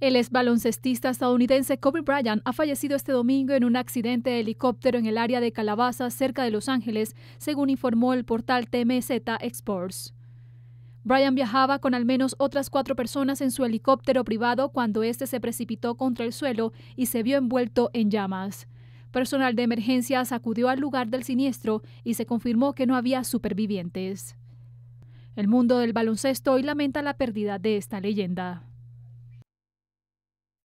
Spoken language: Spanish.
El ex baloncestista estadounidense Kobe Bryant ha fallecido este domingo en un accidente de helicóptero en el área de Calabaza, cerca de Los Ángeles, según informó el portal TMZ Exports. Bryant viajaba con al menos otras cuatro personas en su helicóptero privado cuando este se precipitó contra el suelo y se vio envuelto en llamas. Personal de emergencia acudió al lugar del siniestro y se confirmó que no había supervivientes. El mundo del baloncesto hoy lamenta la pérdida de esta leyenda.